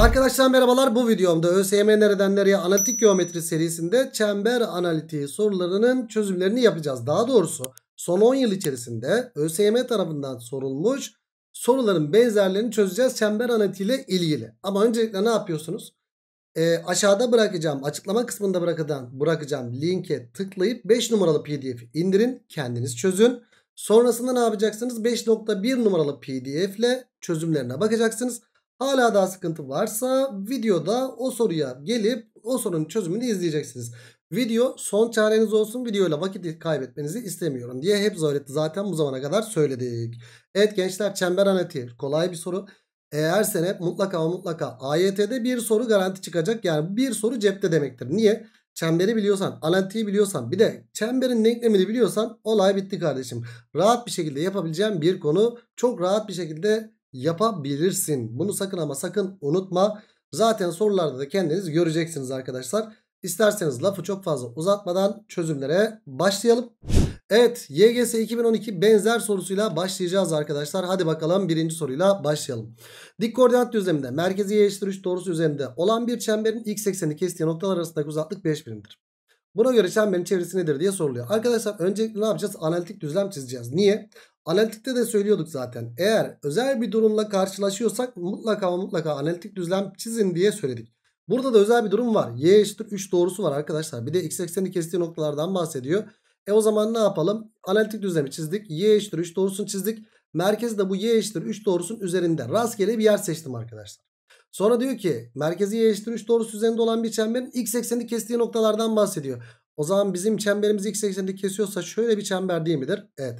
Arkadaşlar merhabalar bu videomda ÖSYM nereden nereye analitik geometri serisinde çember analitiği sorularının çözümlerini yapacağız. Daha doğrusu son 10 yıl içerisinde ÖSYM tarafından sorulmuş soruların benzerlerini çözeceğiz çember analitiği ile ilgili. Ama öncelikle ne yapıyorsunuz? E, aşağıda bırakacağım açıklama kısmında bırakacağım, bırakacağım linke tıklayıp 5 numaralı pdf'i indirin kendiniz çözün. Sonrasında ne yapacaksınız? 5.1 numaralı pdf ile çözümlerine bakacaksınız. Hala daha sıkıntı varsa videoda o soruya gelip o sorunun çözümünü izleyeceksiniz. Video son çareniz olsun videoyla vakit kaybetmenizi istemiyorum diye hep öğretti. Zaten bu zamana kadar söyledik. Evet gençler çember analitiği kolay bir soru. Eğer sene mutlaka mutlaka AYT'de bir soru garanti çıkacak. Yani bir soru cepte demektir. Niye? Çemberi biliyorsan, analitiği biliyorsan bir de çemberin denklemini biliyorsan olay bitti kardeşim. Rahat bir şekilde yapabileceğim bir konu. Çok rahat bir şekilde yapabilirsin. Bunu sakın ama sakın unutma. Zaten sorularda da kendiniz göreceksiniz arkadaşlar. İsterseniz lafı çok fazla uzatmadan çözümlere başlayalım. Evet YGS 2012 benzer sorusuyla başlayacağız arkadaşlar. Hadi bakalım birinci soruyla başlayalım. Dik koordinat düzleminde merkezi y eşittir 3 doğrusu üzerinde olan bir çemberin x ekseni kestiği noktalar arasındaki uzaklık 5 birimdir. Buna göre çemberin çevresi nedir diye soruluyor. Arkadaşlar öncelikle ne yapacağız? Analitik düzlem çizeceğiz. Niye? Analitikte de söylüyorduk zaten. Eğer özel bir durumla karşılaşıyorsak mutlaka mutlaka analitik düzlem çizin diye söyledik. Burada da özel bir durum var. Y eşittir 3 doğrusu var arkadaşlar. Bir de x ekseni kestiği noktalardan bahsediyor. E o zaman ne yapalım? Analitik düzlemi çizdik. Y eşittir 3 doğrusunu çizdik. Merkezi de bu y eşittir 3 doğrusunun üzerinde. Rastgele bir yer seçtim arkadaşlar. Sonra diyor ki merkezi y eşittir 3 doğrusu üzerinde olan bir çemberin x ekseni kestiği noktalardan bahsediyor. O zaman bizim çemberimiz x ekseni kesiyorsa şöyle bir çember değil midir? Evet.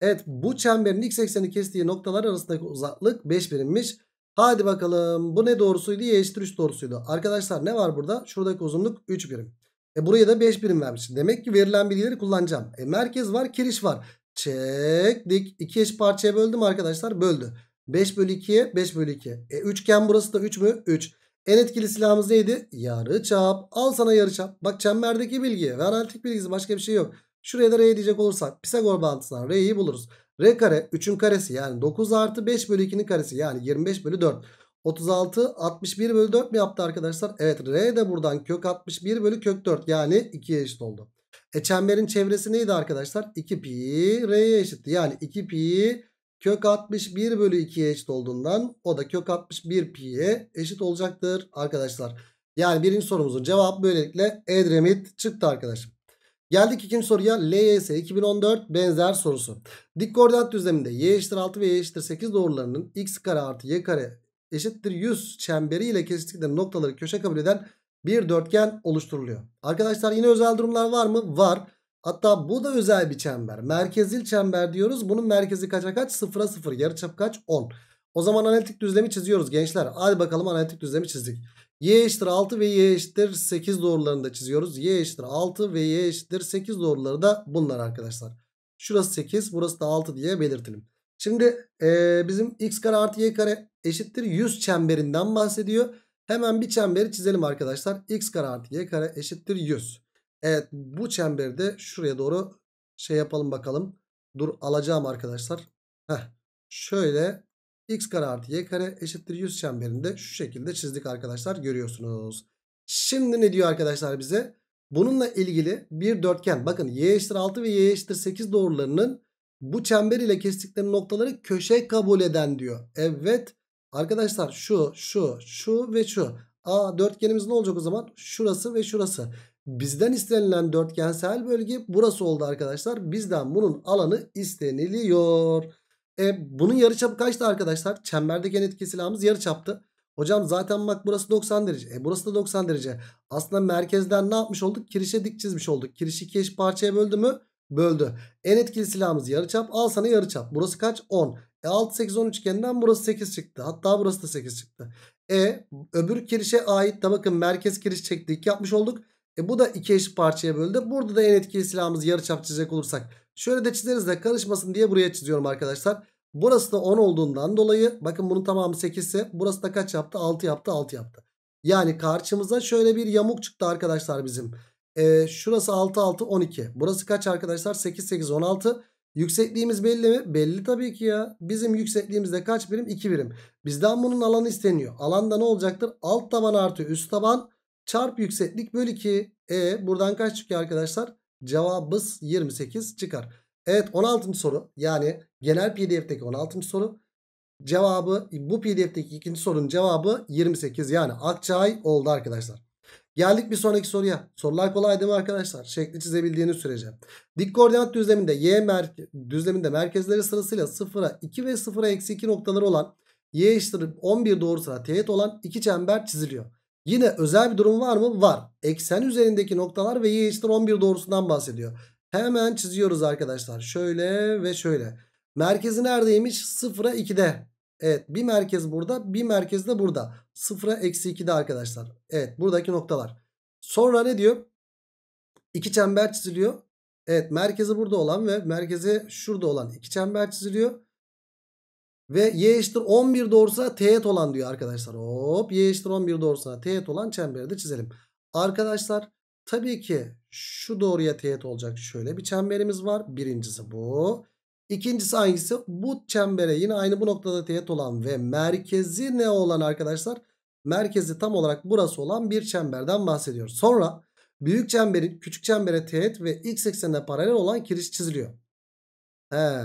Evet bu çemberin x ekseni kestiği noktalar arasındaki uzaklık 5 birimmiş. Hadi bakalım bu ne doğrusuydu? Y eşittir 3 doğrusuydu. Arkadaşlar ne var burada? Şuradaki uzunluk 3 birim. E buraya da 5 birim vermiş. Demek ki verilen bilgileri kullanacağım. E merkez var kiriş var. Çektik. 2 eş parçaya böldüm arkadaşlar. Böldü. 5 bölü 2'ye 5 bölü 2. E üçgen burası da 3 mü? 3. En etkili silahımız neydi? Yarı çap. Al sana yarı çap. Bak çemberdeki bilgi ve analitik bilgisi başka bir şey yok. Şuraya da r diyecek olursak Pisagor bağıntısından r'yi buluruz. r kare 3'ün karesi yani 9 artı 5 bölü 2'nin karesi yani 25 bölü 4. 36 61 bölü 4 mi yaptı arkadaşlar? Evet r de buradan kök 61 bölü kök 4 yani 2'ye eşit oldu. E çemberin çevresi neydi arkadaşlar? 2 pi r'ye eşitti. Yani 2 pi kök 61 bölü 2'ye eşit olduğundan o da kök 61 pi'ye eşit olacaktır arkadaşlar. Yani birinci sorumuzun cevabı böylelikle Edremit çıktı arkadaşım. Geldik ikinci soruya. LYS 2014 benzer sorusu. Dik koordinat düzleminde y eşittir 6 ve y eşittir 8 doğrularının x kare artı y kare eşittir 100 çemberi ile kesiştikleri noktaları köşe kabul eden bir dörtgen oluşturuluyor. Arkadaşlar yine özel durumlar var mı? Var. Hatta bu da özel bir çember. Merkezil çember diyoruz. Bunun merkezi kaça kaç? Sıfıra sıfır. Yarıçap kaç? 10. O zaman analitik düzlemi çiziyoruz gençler. Hadi bakalım analitik düzlemi çizdik. Y eşittir 6 ve Y eşittir 8 doğrularını da çiziyoruz. Y eşittir 6 ve Y eşittir 8 doğruları da bunlar arkadaşlar. Şurası 8 burası da 6 diye belirtelim. Şimdi e, bizim x kare artı y kare eşittir 100 çemberinden bahsediyor. Hemen bir çemberi çizelim arkadaşlar. x kare artı y kare eşittir 100. Evet bu çemberi de şuraya doğru şey yapalım bakalım. Dur alacağım arkadaşlar. Heh, şöyle x kare artı y kare eşittir 100 çemberinde şu şekilde çizdik arkadaşlar görüyorsunuz. Şimdi ne diyor arkadaşlar bize? Bununla ilgili bir dörtgen bakın y eşittir 6 ve y eşittir 8 doğrularının bu çember ile kestikleri noktaları köşe kabul eden diyor. Evet arkadaşlar şu şu şu ve şu. A dörtgenimiz ne olacak o zaman? Şurası ve şurası. Bizden istenilen dörtgensel bölge burası oldu arkadaşlar. Bizden bunun alanı isteniliyor. E, bunun çapı kaçtı arkadaşlar? Çemberdeki en etkili silahımız çaptı. Hocam zaten bak burası 90 derece. E burası da 90 derece. Aslında merkezden ne yapmış olduk? Kirişe dik çizmiş olduk. Kirişi iki eş parçaya böldü mü? Böldü. En etkili silahımız yarı çap. Al sana yarı çap. Burası kaç? 10. E 6 8 10 üçgeninden burası 8 çıktı. Hatta burası da 8 çıktı. E öbür kirişe ait de bakın merkez kiriş çektik, yapmış olduk. E bu da iki eş parçaya böldü. Burada da en etkili silahımız yarı çap çizecek olursak Şöyle de çizeriz de karışmasın diye buraya çiziyorum arkadaşlar. Burası da 10 olduğundan dolayı bakın bunun tamamı 8 ise burası da kaç yaptı? 6 yaptı 6 yaptı. Yani karşımıza şöyle bir yamuk çıktı arkadaşlar bizim. Ee, şurası 6 6 12. Burası kaç arkadaşlar? 8 8 16. Yüksekliğimiz belli mi? Belli tabii ki ya. Bizim yüksekliğimiz de kaç birim? 2 birim. Bizden bunun alanı isteniyor. Alanda ne olacaktır? Alt taban artı üst taban çarp yükseklik bölü 2. E ee, buradan kaç çıkıyor arkadaşlar? Cevabımız 28 çıkar. Evet 16. soru yani genel pdf'deki 16. soru. Cevabı bu pdf'deki ikinci sorunun cevabı 28 yani Akçay oldu arkadaşlar. Geldik bir sonraki soruya. Sorular kolay değil mi arkadaşlar? Şekli çizebildiğiniz sürece. Dik koordinat düzleminde y mer düzleminde merkezleri sırasıyla 0'a 2 ve 0'a eksi 2 noktaları olan y eşittir 11 doğrusuna teğet olan iki çember çiziliyor. Yine özel bir durum var mı? Var. Eksen üzerindeki noktalar ve y eşittir 11 doğrusundan bahsediyor. Hemen çiziyoruz arkadaşlar. Şöyle ve şöyle. Merkezi neredeymiş? 0'a 2'de. Evet bir merkez burada bir merkez de burada. 0'a eksi 2'de arkadaşlar. Evet buradaki noktalar. Sonra ne diyor? İki çember çiziliyor. Evet merkezi burada olan ve merkezi şurada olan iki çember çiziliyor. Ve y eşittir 11 doğrusuna teğet olan diyor arkadaşlar. Hop y eşittir 11 doğrusuna teğet olan çemberi de çizelim. Arkadaşlar tabii ki şu doğruya teğet olacak şöyle bir çemberimiz var. Birincisi bu. İkincisi hangisi? Bu çembere yine aynı bu noktada teğet olan ve merkezi ne olan arkadaşlar? Merkezi tam olarak burası olan bir çemberden bahsediyoruz. Sonra büyük çemberin küçük çembere teğet ve x eksenine paralel olan kiriş çiziliyor. He,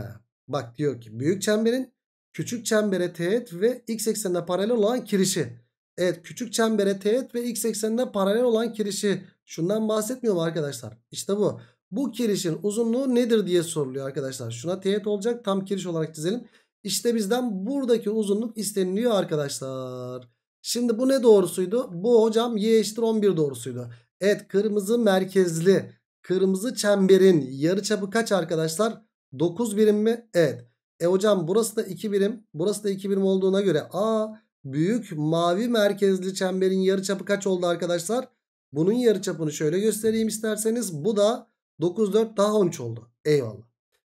bak diyor ki büyük çemberin küçük çembere teğet ve x eksenine paralel olan kirişi. Evet küçük çembere teğet ve x eksenine paralel olan kirişi. Şundan bahsetmiyorum arkadaşlar. İşte bu. Bu kirişin uzunluğu nedir diye soruluyor arkadaşlar. Şuna teğet olacak tam kiriş olarak çizelim. İşte bizden buradaki uzunluk isteniliyor arkadaşlar. Şimdi bu ne doğrusuydu? Bu hocam y eşittir 11 doğrusuydu. Evet kırmızı merkezli kırmızı çemberin yarıçapı kaç arkadaşlar? 9 birim mi? Evet. E hocam burası da 2 birim. Burası da 2 birim olduğuna göre A büyük mavi merkezli çemberin yarıçapı kaç oldu arkadaşlar? Bunun yarıçapını şöyle göstereyim isterseniz. Bu da 9 4 daha 13 oldu. Eyvallah.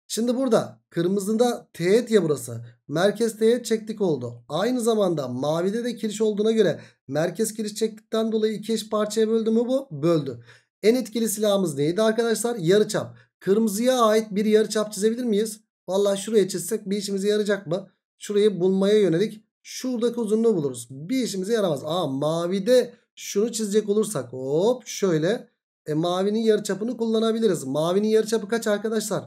Şimdi burada kırmızında teğet ya burası. Merkez teğet çektik oldu. Aynı zamanda mavide de kiriş olduğuna göre merkez kiriş çektikten dolayı iki eş parçaya böldü mü bu? Böldü. En etkili silahımız neydi arkadaşlar? Yarıçap. Kırmızıya ait bir yarıçap çizebilir miyiz? Valla şuraya çizsek bir işimize yarayacak mı? Şurayı bulmaya yönelik şuradaki uzunluğu buluruz. Bir işimize yaramaz. Aa mavide şunu çizecek olursak hop şöyle. E mavinin yarıçapını kullanabiliriz. Mavinin yarıçapı kaç arkadaşlar?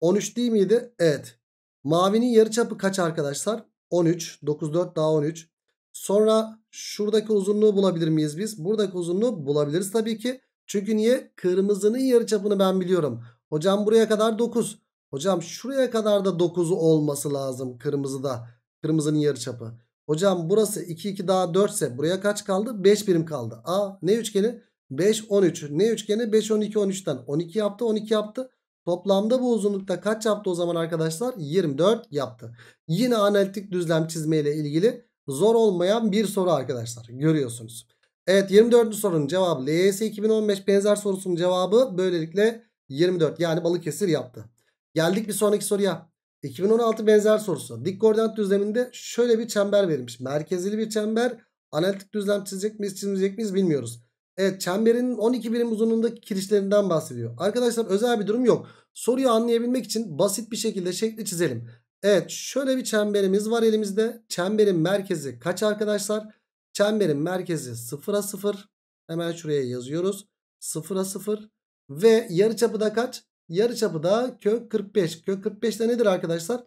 13 değil miydi? Evet. Mavinin yarıçapı kaç arkadaşlar? 13. 9 4 daha 13. Sonra şuradaki uzunluğu bulabilir miyiz biz? Buradaki uzunluğu bulabiliriz tabii ki. Çünkü niye? Kırmızının yarıçapını ben biliyorum. Hocam buraya kadar 9. Hocam şuraya kadar da 9 olması lazım kırmızıda. Kırmızının yarıçapı. Hocam burası 2 2 daha 4 ise buraya kaç kaldı? 5 birim kaldı. A ne üçgeni? 5 13. Ne üçgeni? 5 12 13'ten 12 yaptı 12 yaptı. Toplamda bu uzunlukta kaç yaptı o zaman arkadaşlar? 24 yaptı. Yine analitik düzlem çizmeyle ilgili zor olmayan bir soru arkadaşlar. Görüyorsunuz. Evet 24. sorunun cevabı LYS 2015 benzer sorusunun cevabı böylelikle 24 yani Balıkesir yaptı. Geldik bir sonraki soruya. 2016 benzer sorusu. Dik koordinat düzleminde şöyle bir çember verilmiş. Merkezli bir çember. Analitik düzlem çizecek miyiz çizmeyecek miyiz bilmiyoruz. Evet çemberin 12 birim uzunluğundaki kirişlerinden bahsediyor. Arkadaşlar özel bir durum yok. Soruyu anlayabilmek için basit bir şekilde şekli çizelim. Evet şöyle bir çemberimiz var elimizde. Çemberin merkezi kaç arkadaşlar? Çemberin merkezi 0'a 0. Hemen şuraya yazıyoruz. 0'a 0. Ve yarıçapı da kaç? Yarıçapı da kök 45. Kök 45 de nedir arkadaşlar?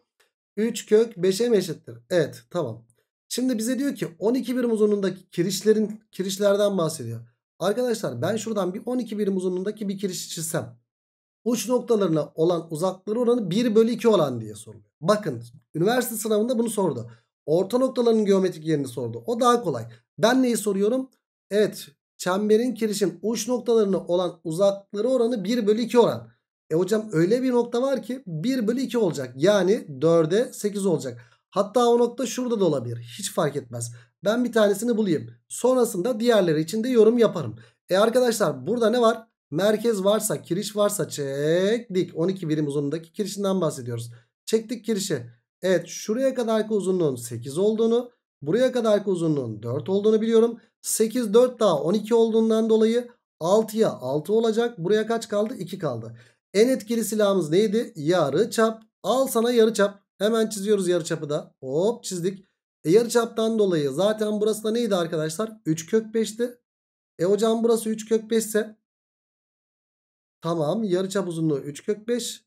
3 kök 5'e mi eşittir? Evet tamam. Şimdi bize diyor ki 12 birim uzunluğundaki kirişlerin kirişlerden bahsediyor. Arkadaşlar ben şuradan bir 12 birim uzunluğundaki bir kiriş çizsem. Uç noktalarına olan uzakları oranı 1 bölü 2 olan diye soruluyor. Bakın üniversite sınavında bunu sordu. Orta noktaların geometrik yerini sordu. O daha kolay. Ben neyi soruyorum? Evet çemberin kirişin uç noktalarına olan uzakları oranı 1 bölü 2 oran. E hocam öyle bir nokta var ki 1 bölü 2 olacak. Yani 4'e 8 olacak. Hatta o nokta şurada da olabilir. Hiç fark etmez. Ben bir tanesini bulayım. Sonrasında diğerleri için de yorum yaparım. E arkadaşlar burada ne var? Merkez varsa, kiriş varsa çektik. 12 birim uzunluğundaki kirişinden bahsediyoruz. Çektik kirişi. Evet şuraya kadarki uzunluğun 8 olduğunu, buraya kadarki uzunluğun 4 olduğunu biliyorum. 8, 4 daha 12 olduğundan dolayı 6'ya 6 olacak. Buraya kaç kaldı? 2 kaldı. En etkili silahımız neydi? Yarı çap. Al sana yarı çap. Hemen çiziyoruz yarı çapı da. Hop çizdik. E yarı çaptan dolayı zaten burası da neydi arkadaşlar? 3 kök 5'ti. E hocam burası 3 kök 5 ise tamam yarı çap uzunluğu 3 kök 5.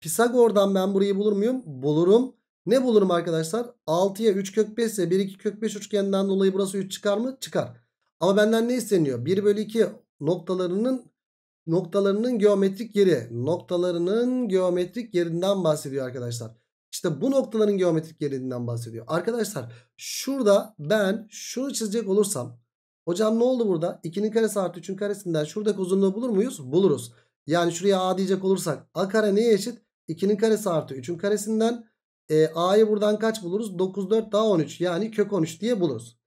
Pisagor'dan ben burayı bulur muyum? Bulurum. Ne bulurum arkadaşlar? 6'ya 3 kök 5 ise 1 2 kök 5 üçgeninden dolayı burası 3 çıkar mı? Çıkar. Ama benden ne isteniyor? 1 bölü 2 noktalarının noktalarının geometrik yeri. Noktalarının geometrik yerinden bahsediyor arkadaşlar. İşte bu noktaların geometrik yerinden bahsediyor. Arkadaşlar şurada ben şunu çizecek olursam. Hocam ne oldu burada? 2'nin karesi artı 3'ün karesinden şuradaki uzunluğu bulur muyuz? Buluruz. Yani şuraya a diyecek olursak a kare neye eşit? 2'nin karesi artı 3'ün karesinden e, a'yı buradan kaç buluruz? 9, 4 daha 13 yani kök 13 diye buluruz.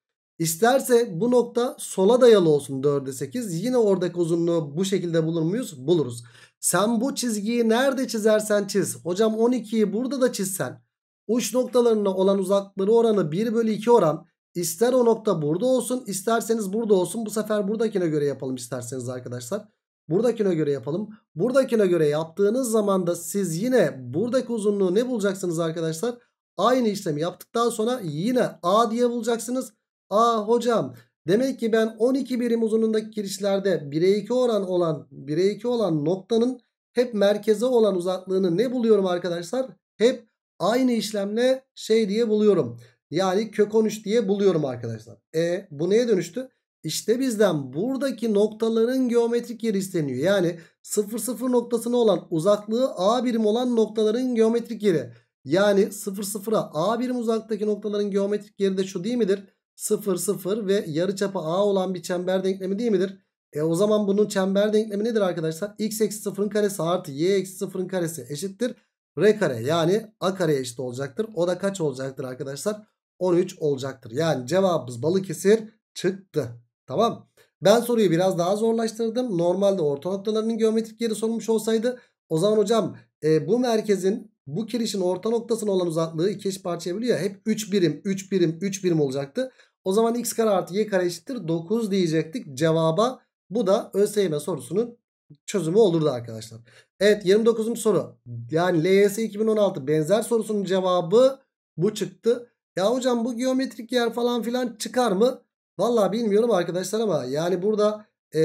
İsterse bu nokta sola dayalı olsun 4'e 8. Yine oradaki uzunluğu bu şekilde bulur muyuz? Buluruz. Sen bu çizgiyi nerede çizersen çiz. Hocam 12'yi burada da çizsen. Uç noktalarına olan uzakları oranı 1 bölü 2 oran. İster o nokta burada olsun isterseniz burada olsun. Bu sefer buradakine göre yapalım isterseniz arkadaşlar. Buradakine göre yapalım. Buradakine göre yaptığınız zaman da siz yine buradaki uzunluğu ne bulacaksınız arkadaşlar? Aynı işlemi yaptıktan sonra yine A diye bulacaksınız. Aa ah hocam demek ki ben 12 birim uzunluğundaki kirişlerde 1'e 2 oran olan 1'e 2 olan noktanın hep merkeze olan uzaklığını ne buluyorum arkadaşlar? Hep aynı işlemle şey diye buluyorum. Yani kök 13 diye buluyorum arkadaşlar. E bu neye dönüştü? İşte bizden buradaki noktaların geometrik yeri isteniyor. Yani 0 0 noktasına olan uzaklığı A birim olan noktaların geometrik yeri. Yani 0 0'a A birim uzaktaki noktaların geometrik yeri de şu değil midir? 0 0 ve yarıçapı A olan bir çember denklemi değil midir? E o zaman bunun çember denklemi nedir arkadaşlar? x eksi 0'ın karesi artı y eksi 0'ın karesi eşittir. R kare yani A kare eşit olacaktır. O da kaç olacaktır arkadaşlar? 13 olacaktır. Yani cevabımız Balıkesir çıktı. Tamam. Ben soruyu biraz daha zorlaştırdım. Normalde orta noktalarının geometrik yeri sorulmuş olsaydı o zaman hocam e, bu merkezin bu kirişin orta noktasına olan uzaklığı iki eş parçaya bölüyor. Hep 3 birim 3 birim 3 birim olacaktı. O zaman x kare artı y kare eşittir 9 diyecektik cevaba. Bu da ÖSYM sorusunun çözümü olurdu arkadaşlar. Evet 29. soru. Yani LYS 2016 benzer sorusunun cevabı bu çıktı. Ya hocam bu geometrik yer falan filan çıkar mı? Valla bilmiyorum arkadaşlar ama yani burada e,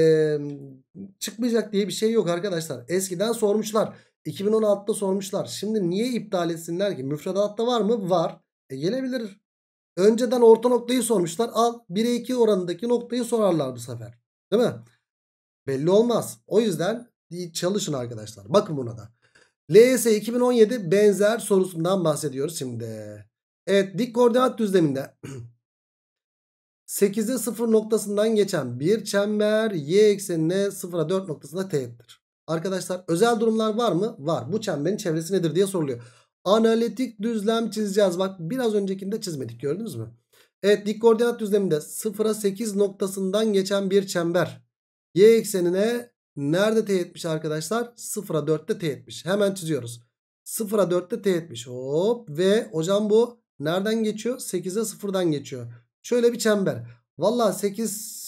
çıkmayacak diye bir şey yok arkadaşlar. Eskiden sormuşlar. 2016'da sormuşlar. Şimdi niye iptal etsinler ki? Müfredatta var mı? Var. E gelebilir. Önceden orta noktayı sormuşlar. Al 1'e 2 oranındaki noktayı sorarlar bu sefer. Değil mi? Belli olmaz. O yüzden çalışın arkadaşlar. Bakın buna da. LS 2017 benzer sorusundan bahsediyoruz şimdi. Evet dik koordinat düzleminde 8'e 0 noktasından geçen bir çember y eksenine 0'a 4 noktasında teğettir. Arkadaşlar özel durumlar var mı? Var. Bu çemberin çevresi nedir diye soruluyor. Analitik düzlem çizeceğiz. Bak biraz öncekinde çizmedik gördünüz mü? Evet dik koordinat düzleminde 0'a 8 noktasından geçen bir çember. Y eksenine nerede teğetmiş arkadaşlar? 0'a 4'te teğetmiş. Hemen çiziyoruz. 0'a 4'te teğetmiş. Hop ve hocam bu nereden geçiyor? 8'e 0'dan geçiyor. Şöyle bir çember. Valla 8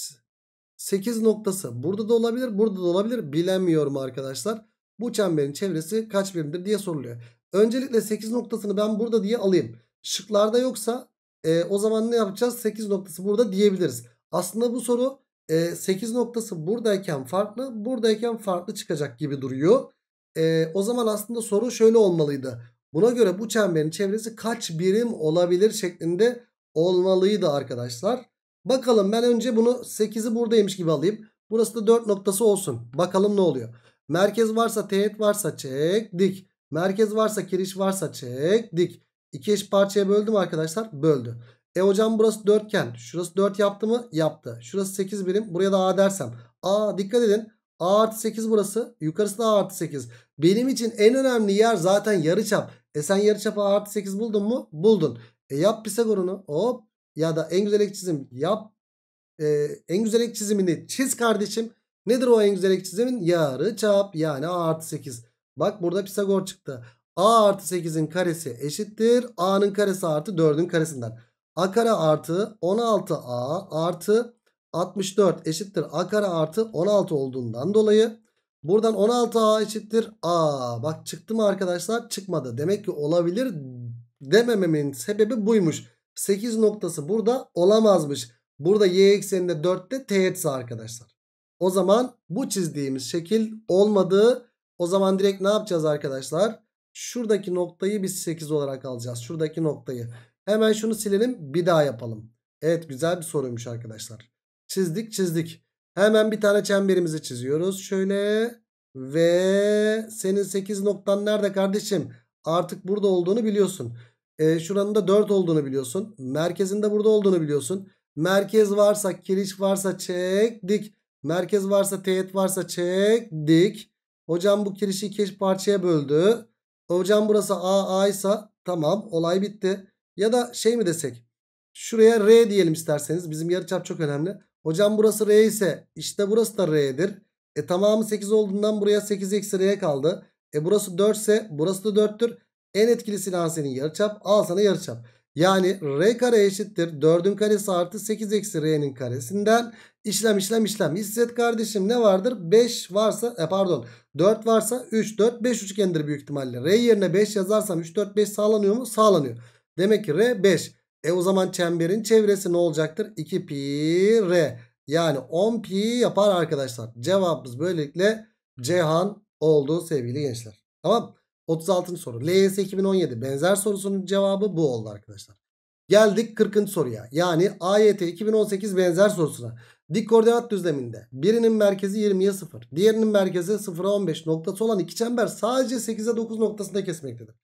8 noktası burada da olabilir burada da olabilir bilemiyorum arkadaşlar. Bu çemberin çevresi kaç birimdir diye soruluyor. Öncelikle 8 noktasını ben burada diye alayım. Şıklarda yoksa e, o zaman ne yapacağız? 8 noktası burada diyebiliriz. Aslında bu soru e, 8 noktası buradayken farklı buradayken farklı çıkacak gibi duruyor. E, o zaman aslında soru şöyle olmalıydı. Buna göre bu çemberin çevresi kaç birim olabilir şeklinde olmalıydı arkadaşlar. Bakalım ben önce bunu 8'i buradaymış gibi alayım. Burası da 4 noktası olsun. Bakalım ne oluyor. Merkez varsa teğet varsa çek dik. Merkez varsa kiriş varsa çek dik. İki eş parçaya böldüm arkadaşlar. Böldü. E hocam burası dörtgen. Şurası 4 yaptı mı? Yaptı. Şurası 8 birim. Buraya da A dersem. A dikkat edin. A artı 8 burası. Yukarısı da A artı 8. Benim için en önemli yer zaten yarıçap. E sen yarıçap A artı 8 buldun mu? Buldun. E yap Pisagor'unu. Hop ya da en güzel ek çizim yap. Ee, en güzel ek çizimini çiz kardeşim. Nedir o en güzel ek çizimin? Yarı çap yani a artı 8. Bak burada Pisagor çıktı. a artı 8'in karesi eşittir. a'nın karesi artı 4'ün karesinden. a kare artı 16a artı 64 eşittir. a kare artı 16 olduğundan dolayı buradan 16a eşittir. a bak çıktı mı arkadaşlar? Çıkmadı. Demek ki olabilir demememin sebebi buymuş. 8 noktası burada olamazmış. Burada y ekseninde 4'te teğetse arkadaşlar. O zaman bu çizdiğimiz şekil olmadığı. O zaman direkt ne yapacağız arkadaşlar? Şuradaki noktayı biz 8 olarak alacağız. Şuradaki noktayı. Hemen şunu silelim bir daha yapalım. Evet güzel bir soruymuş arkadaşlar. Çizdik çizdik. Hemen bir tane çemberimizi çiziyoruz. Şöyle ve senin 8 noktan nerede kardeşim? Artık burada olduğunu biliyorsun. E, şuranın da 4 olduğunu biliyorsun. merkezinde burada olduğunu biliyorsun. Merkez varsa kiriş varsa çektik. Merkez varsa teğet varsa çektik. Hocam bu kirişi iki parçaya böldü. Hocam burası A A ise tamam olay bitti. Ya da şey mi desek? Şuraya R diyelim isterseniz. Bizim yarıçap çok önemli. Hocam burası R ise işte burası da R'dir. E tamamı 8 olduğundan buraya 8 eksi R kaldı. E burası 4 ise burası da 4'tür. En etkili silahın senin yarıçap. Al sana yarıçap. Yani r kare eşittir. 4'ün karesi artı 8 eksi r'nin karesinden işlem işlem işlem. Hisset kardeşim ne vardır? 5 varsa e pardon 4 varsa 3 4 5 üçgendir büyük ihtimalle. R yerine 5 yazarsam 3 4 5 sağlanıyor mu? Sağlanıyor. Demek ki r 5. E o zaman çemberin çevresi ne olacaktır? 2 pi r. Yani 10 pi yapar arkadaşlar. Cevabımız böylelikle Cihan oldu sevgili gençler. Tamam 36. soru. LYS 2017 benzer sorusunun cevabı bu oldu arkadaşlar. Geldik 40. soruya. Yani AYT 2018 benzer sorusuna. Dik koordinat düzleminde birinin merkezi 20'ye 0. Diğerinin merkezi 0'a 15 noktası olan iki çember sadece 8'e 9 noktasında kesmektedir.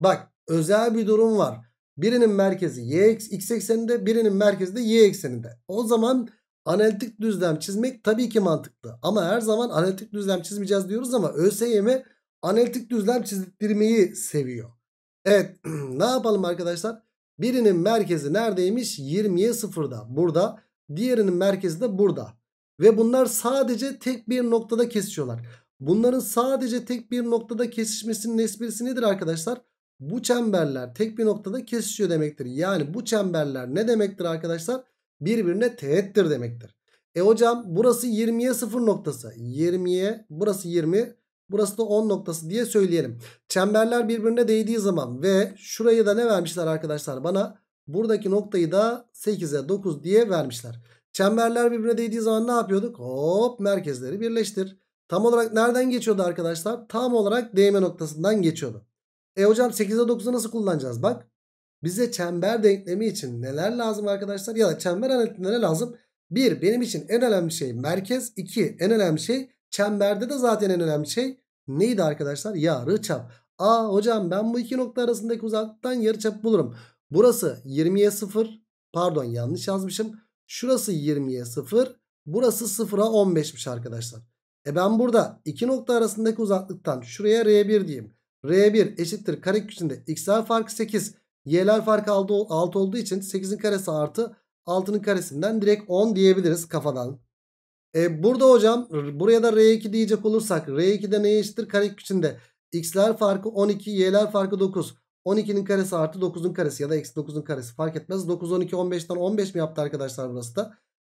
Bak özel bir durum var. Birinin merkezi y, x ekseninde birinin merkezi de y ekseninde. O zaman analitik düzlem çizmek tabii ki mantıklı. Ama her zaman analitik düzlem çizmeyeceğiz diyoruz ama ÖSYM'e analitik düzlem çizdirmeyi seviyor. Evet ne yapalım arkadaşlar? Birinin merkezi neredeymiş? 20'ye 0'da burada. Diğerinin merkezi de burada. Ve bunlar sadece tek bir noktada kesişiyorlar. Bunların sadece tek bir noktada kesişmesinin esprisi nedir arkadaşlar? Bu çemberler tek bir noktada kesişiyor demektir. Yani bu çemberler ne demektir arkadaşlar? Birbirine teğettir demektir. E hocam burası 20'ye 0 noktası. 20'ye burası 20 Burası da 10 noktası diye söyleyelim. Çemberler birbirine değdiği zaman ve şurayı da ne vermişler arkadaşlar bana? Buradaki noktayı da 8'e 9 diye vermişler. Çemberler birbirine değdiği zaman ne yapıyorduk? Hop merkezleri birleştir. Tam olarak nereden geçiyordu arkadaşlar? Tam olarak değme noktasından geçiyordu. E hocam 8'e 9'u nasıl kullanacağız? Bak bize çember denklemi için neler lazım arkadaşlar? Ya da çember analitiklerine ne lazım? 1. Benim için en önemli şey merkez. 2. En önemli şey çemberde de zaten en önemli şey Neydi arkadaşlar? Yarı çap. Aa hocam ben bu iki nokta arasındaki uzaklıktan yarıçap bulurum. Burası 20'ye 0. Pardon yanlış yazmışım. Şurası 20'ye 0. Burası 0'a 15'miş arkadaşlar. E ben burada iki nokta arasındaki uzaklıktan şuraya R1 diyeyim. R1 eşittir kare köşesinde x'ler farkı 8. Y'ler farkı 6 olduğu için 8'in karesi artı 6'nın karesinden direkt 10 diyebiliriz kafadan. E, burada hocam buraya da R2 diyecek olursak R2'de neye eşittir? Kare içinde. X'ler farkı 12, Y'ler farkı 9. 12'nin karesi artı 9'un karesi ya da eksi 9'un karesi fark etmez. 9, 12, 15'ten 15 mi yaptı arkadaşlar burası da?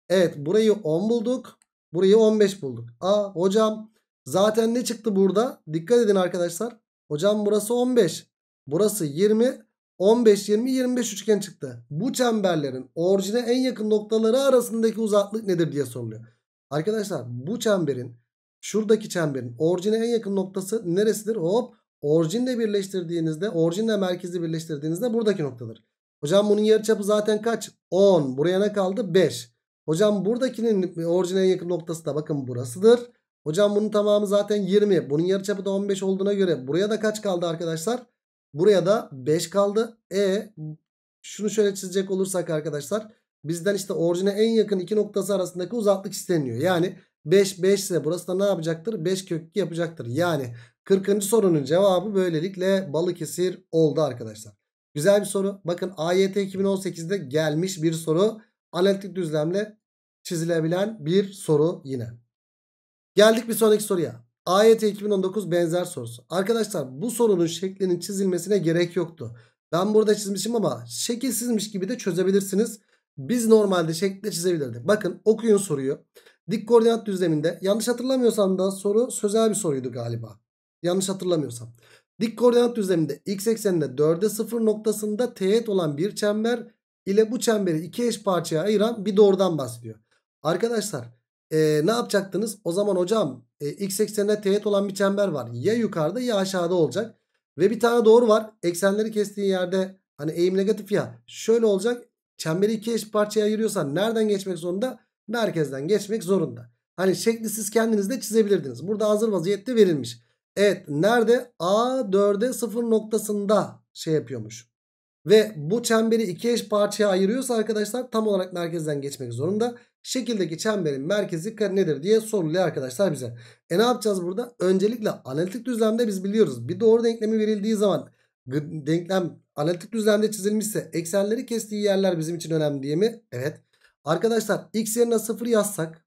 Evet burayı 10 bulduk. Burayı 15 bulduk. Aa hocam zaten ne çıktı burada? Dikkat edin arkadaşlar. Hocam burası 15. Burası 20. 15, 20, 25 üçgen çıktı. Bu çemberlerin orijine en yakın noktaları arasındaki uzaklık nedir diye soruluyor. Arkadaşlar bu çemberin şuradaki çemberin orijine en yakın noktası neresidir? Hop orijinle birleştirdiğinizde orijinle merkezi birleştirdiğinizde buradaki noktadır. Hocam bunun yarıçapı zaten kaç? 10. Buraya ne kaldı? 5. Hocam buradakinin orijine en yakın noktası da bakın burasıdır. Hocam bunun tamamı zaten 20. Bunun yarıçapı da 15 olduğuna göre buraya da kaç kaldı arkadaşlar? Buraya da 5 kaldı. E şunu şöyle çizecek olursak arkadaşlar Bizden işte orijine en yakın iki noktası arasındaki uzaklık isteniyor. Yani 5 5 ise burası da ne yapacaktır? 5 kök yapacaktır. Yani 40. sorunun cevabı böylelikle Balıkesir oldu arkadaşlar. Güzel bir soru. Bakın AYT 2018'de gelmiş bir soru. Analitik düzlemle çizilebilen bir soru yine. Geldik bir sonraki soruya. AYT 2019 benzer sorusu. Arkadaşlar bu sorunun şeklinin çizilmesine gerek yoktu. Ben burada çizmişim ama şekilsizmiş gibi de çözebilirsiniz biz normalde şekilde çizebilirdik. Bakın okuyun soruyu. Dik koordinat düzleminde yanlış hatırlamıyorsam da soru sözel bir soruydu galiba. Yanlış hatırlamıyorsam. Dik koordinat düzleminde x ekseninde 4'e 0 noktasında teğet olan bir çember ile bu çemberi iki eş parçaya ayıran bir doğrudan bahsediyor. Arkadaşlar e, ne yapacaktınız? O zaman hocam e, x eksenine teğet olan bir çember var. Ya yukarıda ya aşağıda olacak. Ve bir tane doğru var. Eksenleri kestiği yerde hani eğim negatif ya. Şöyle olacak Çemberi iki eş parçaya ayırıyorsan nereden geçmek zorunda? Merkezden geçmek zorunda. Hani şekli siz kendiniz de çizebilirdiniz. Burada hazır vaziyette verilmiş. Evet nerede? A4'e 0 noktasında şey yapıyormuş. Ve bu çemberi iki eş parçaya ayırıyorsa arkadaşlar tam olarak merkezden geçmek zorunda. Şekildeki çemberin merkezi nedir diye soruluyor arkadaşlar bize. E ne yapacağız burada? Öncelikle analitik düzlemde biz biliyoruz. Bir doğru denklemi verildiği zaman denklem analitik düzlemde çizilmişse eksenleri kestiği yerler bizim için önemli diye mi? Evet. Arkadaşlar x yerine 0 yazsak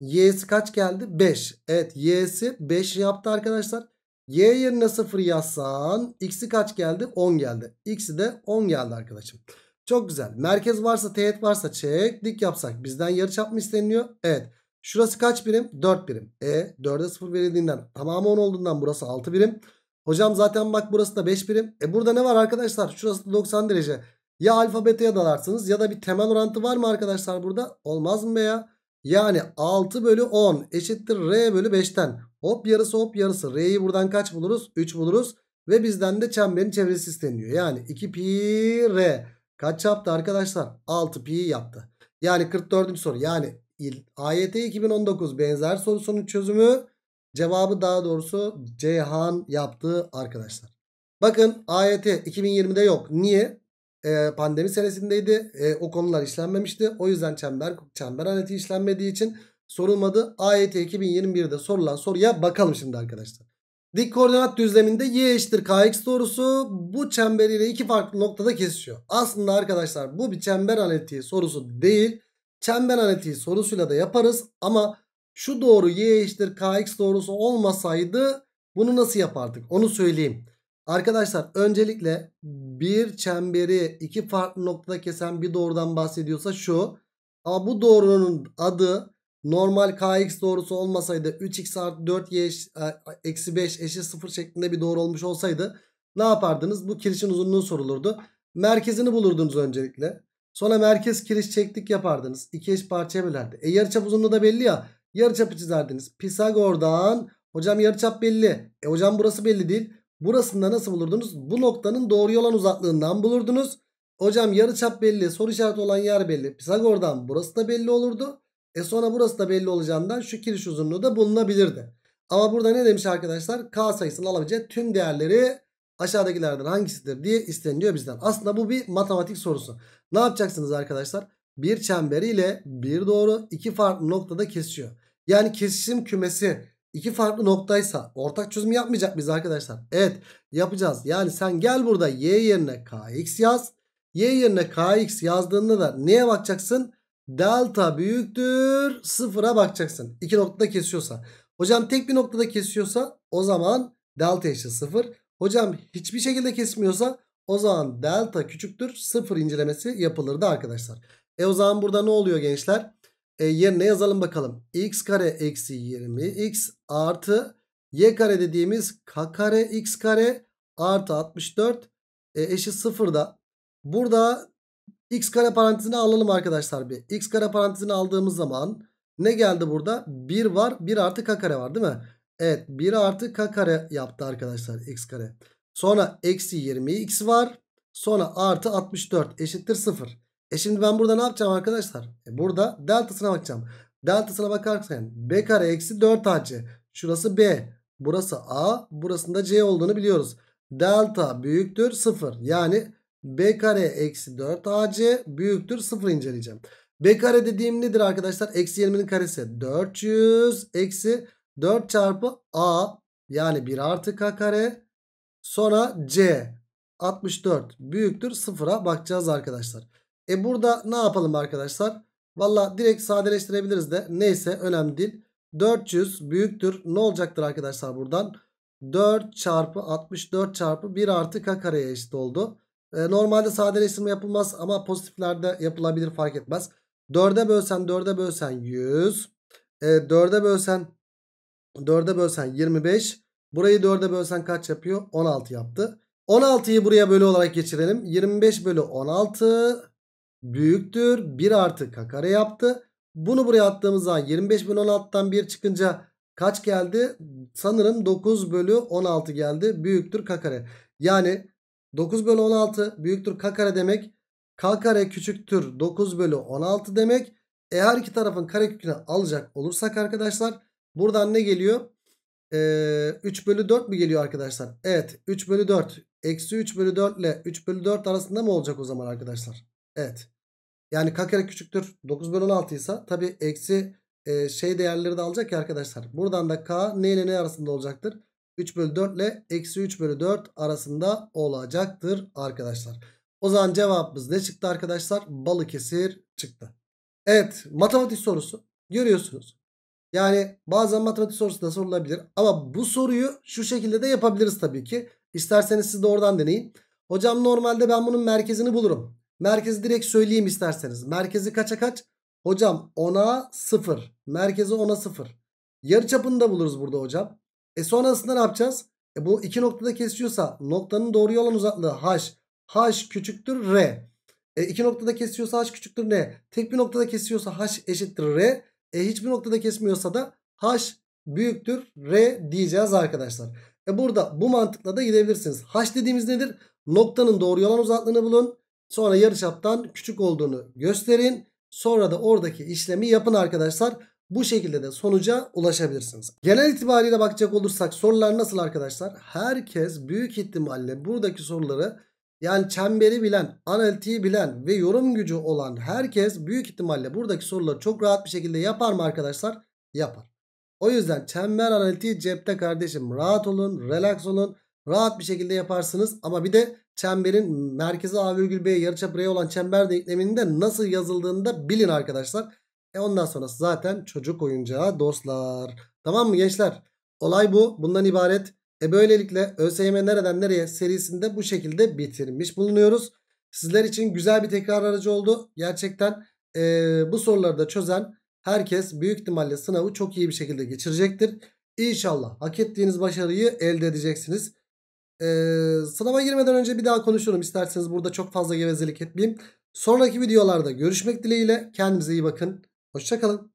y'si kaç geldi? 5. Evet y'si 5 yaptı arkadaşlar. y yerine 0 yazsan x'i kaç geldi? 10 geldi. x'i de 10 geldi arkadaşım. Çok güzel. Merkez varsa teğet varsa çek dik yapsak bizden yarıçap mı isteniyor? Evet. Şurası kaç birim? 4 birim. E 4'e 0 verildiğinden tamamı 10 olduğundan burası 6 birim. Hocam zaten bak burası da 5 birim. E burada ne var arkadaşlar? Şurası da 90 derece. Ya alfa beta'ya dalarsınız ya da bir temel orantı var mı arkadaşlar burada? Olmaz mı be ya? Yani 6 bölü 10 eşittir R bölü 5'ten. Hop yarısı hop yarısı. R'yi buradan kaç buluruz? 3 buluruz. Ve bizden de çemberin çevresi isteniyor. Yani 2 pi R. Kaç yaptı arkadaşlar? 6 pi yaptı. Yani 44. soru. Yani AYT 2019 benzer sorusunun çözümü Cevabı daha doğrusu Ceyhan yaptı arkadaşlar. Bakın AYT 2020'de yok. Niye? Ee, pandemi senesindeydi. Ee, o konular işlenmemişti. O yüzden çember çember aleti işlenmediği için sorulmadı. AYT 2021'de sorulan soruya bakalım şimdi arkadaşlar. Dik koordinat düzleminde y eşittir kx doğrusu bu çemberiyle iki farklı noktada kesişiyor. Aslında arkadaşlar bu bir çember analitiği sorusu değil. Çember analitiği sorusuyla da yaparız ama şu doğru y eşittir kx doğrusu olmasaydı bunu nasıl yapardık onu söyleyeyim. Arkadaşlar öncelikle bir çemberi iki farklı noktada kesen bir doğrudan bahsediyorsa şu. Ama bu doğrunun adı normal kx doğrusu olmasaydı 3x artı 4y e, eksi 5 eşit 0 şeklinde bir doğru olmuş olsaydı ne yapardınız? Bu kirişin uzunluğu sorulurdu. Merkezini bulurdunuz öncelikle. Sonra merkez kiriş çektik yapardınız. İki eş parçaya bölerdi. E yarıçap uzunluğu da belli ya. Yarıçapı çizerdiniz. Pisagor'dan hocam yarıçap belli. E hocam burası belli değil. Burasında nasıl bulurdunuz? Bu noktanın doğru olan uzaklığından bulurdunuz. Hocam yarıçap belli, soru işareti olan yer belli. Pisagor'dan burası da belli olurdu. E sonra burası da belli olacağından şu kiriş uzunluğu da bulunabilirdi. Ama burada ne demiş arkadaşlar? K sayısının alabileceği tüm değerleri aşağıdakilerden hangisidir diye isteniyor bizden. Aslında bu bir matematik sorusu. Ne yapacaksınız arkadaşlar? bir çemberiyle bir doğru iki farklı noktada kesiyor. Yani kesişim kümesi iki farklı noktaysa ortak çözüm yapmayacak biz arkadaşlar? Evet yapacağız. Yani sen gel burada y yerine kx yaz. Y yerine kx yazdığında da neye bakacaksın? Delta büyüktür sıfıra bakacaksın. İki noktada kesiyorsa. Hocam tek bir noktada kesiyorsa o zaman delta eşit sıfır. Hocam hiçbir şekilde kesmiyorsa o zaman delta küçüktür sıfır incelemesi yapılırdı arkadaşlar. E o zaman burada ne oluyor gençler? E yerine yazalım bakalım. x kare eksi 20 x artı y kare dediğimiz k kare x kare artı 64 e, eşit sıfırda. Burada x kare parantezini alalım arkadaşlar bir. x kare parantezini aldığımız zaman ne geldi burada? 1 var 1 artı k kare var değil mi? Evet 1 artı k kare yaptı arkadaşlar x kare. Sonra eksi 20x var. Sonra artı 64 eşittir 0. E şimdi ben burada ne yapacağım arkadaşlar? E burada deltasına bakacağım. Deltasına bakarken b kare eksi 4ac. Şurası b. Burası a. Burasında c olduğunu biliyoruz. Delta büyüktür 0. Yani b kare eksi 4ac büyüktür 0 inceleyeceğim. b kare dediğim nedir arkadaşlar? Eksi 20'nin karesi 400 eksi 4 çarpı a yani 1 artı k kare sonra c 64 büyüktür 0'a bakacağız arkadaşlar. E burada ne yapalım arkadaşlar? Valla direkt sadeleştirebiliriz de neyse önemli değil. 400 büyüktür. Ne olacaktır arkadaşlar buradan? 4 çarpı 64 çarpı 1 artı k kareye eşit oldu. E, normalde sadeleştirme yapılmaz ama pozitiflerde yapılabilir fark etmez. 4'e bölsen 4'e bölsen 100. E, 4'e bölsen 4'e bölsen 25. Burayı 4'e bölsen kaç yapıyor? 16 yaptı. 16'yı buraya bölü olarak geçirelim. 25 bölü 16 büyüktür. 1 artı k kare yaptı. Bunu buraya attığımız zaman 25 bölü 16'dan 1 çıkınca kaç geldi? Sanırım 9 bölü 16 geldi. Büyüktür k kare. Yani 9 bölü 16 büyüktür k kare demek. K kare küçüktür 9 bölü 16 demek. Eğer iki tarafın kare köküne alacak olursak arkadaşlar buradan ne geliyor? Ee, 3 bölü 4 mü geliyor arkadaşlar? Evet 3 bölü 4. Eksi 3 bölü 4 ile 3 bölü 4 arasında mı olacak o zaman arkadaşlar? Evet. Yani k küçüktür 9 bölü 16 ise tabi eksi e, şey değerleri de alacak ya arkadaşlar. Buradan da k ne ile ne arasında olacaktır? 3 bölü 4 ile eksi 3 bölü 4 arasında olacaktır arkadaşlar. O zaman cevabımız ne çıktı arkadaşlar? Balıkesir çıktı. Evet matematik sorusu görüyorsunuz. Yani bazen matematik sorusu da sorulabilir. Ama bu soruyu şu şekilde de yapabiliriz tabii ki. İsterseniz siz de oradan deneyin. Hocam normalde ben bunun merkezini bulurum. Merkezi direkt söyleyeyim isterseniz. Merkezi kaça kaç? Hocam 10'a 0. Merkezi 10'a 0. Yarı çapını da buluruz burada hocam. E sonrasında ne yapacağız? E bu iki noktada kesiyorsa noktanın doğru olan uzaklığı h. h küçüktür r. E iki noktada kesiyorsa h küçüktür r. Tek bir noktada kesiyorsa h eşittir r. E hiçbir noktada kesmiyorsa da h büyüktür r diyeceğiz arkadaşlar. E burada bu mantıkla da gidebilirsiniz. h dediğimiz nedir? Noktanın doğru olan uzaklığını bulun. Sonra yarıçaptan küçük olduğunu gösterin. Sonra da oradaki işlemi yapın arkadaşlar. Bu şekilde de sonuca ulaşabilirsiniz. Genel itibariyle bakacak olursak sorular nasıl arkadaşlar? Herkes büyük ihtimalle buradaki soruları yani çemberi bilen, analitiği bilen ve yorum gücü olan herkes büyük ihtimalle buradaki soruları çok rahat bir şekilde yapar mı arkadaşlar? Yapar. O yüzden çember analitiği cepte kardeşim. Rahat olun, relax olun. Rahat bir şekilde yaparsınız ama bir de çemberin merkezi A virgül B yarıçapıraya olan çember denkleminin de nasıl yazıldığını da bilin arkadaşlar. E ondan sonrası zaten çocuk oyuncağı dostlar. Tamam mı gençler? Olay bu. Bundan ibaret. E böylelikle ÖSYM nereden nereye serisinde bu şekilde bitirmiş bulunuyoruz. Sizler için güzel bir tekrar aracı oldu. Gerçekten e, bu soruları da çözen herkes büyük ihtimalle sınavı çok iyi bir şekilde geçirecektir. İnşallah hak ettiğiniz başarıyı elde edeceksiniz. Ee, sınava girmeden önce bir daha konuşurum. İsterseniz burada çok fazla gevezelik etmeyeyim. Sonraki videolarda görüşmek dileğiyle. Kendinize iyi bakın. Hoşçakalın.